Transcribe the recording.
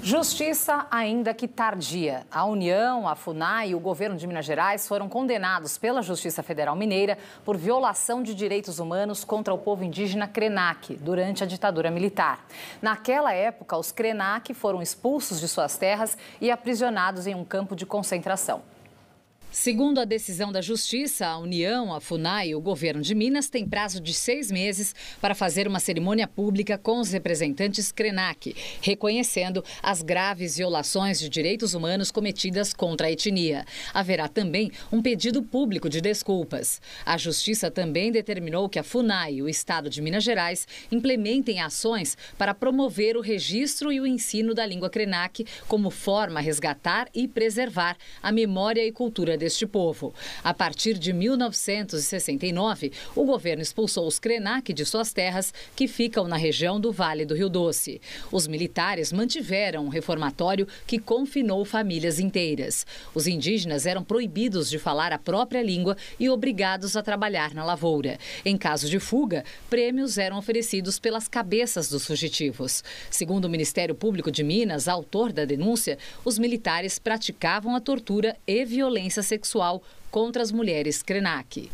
Justiça ainda que tardia. A União, a FUNAI e o governo de Minas Gerais foram condenados pela Justiça Federal Mineira por violação de direitos humanos contra o povo indígena Krenak durante a ditadura militar. Naquela época, os Krenak foram expulsos de suas terras e aprisionados em um campo de concentração. Segundo a decisão da Justiça, a União, a FUNAI e o governo de Minas têm prazo de seis meses para fazer uma cerimônia pública com os representantes Krenak, reconhecendo as graves violações de direitos humanos cometidas contra a etnia. Haverá também um pedido público de desculpas. A Justiça também determinou que a FUNAI e o Estado de Minas Gerais implementem ações para promover o registro e o ensino da língua Krenak como forma a resgatar e preservar a memória e cultura deste povo. A partir de 1969, o governo expulsou os Krenak de suas terras, que ficam na região do Vale do Rio Doce. Os militares mantiveram um reformatório que confinou famílias inteiras. Os indígenas eram proibidos de falar a própria língua e obrigados a trabalhar na lavoura. Em caso de fuga, prêmios eram oferecidos pelas cabeças dos fugitivos. Segundo o Ministério Público de Minas, autor da denúncia, os militares praticavam a tortura e violência sexual contra as mulheres Krenak.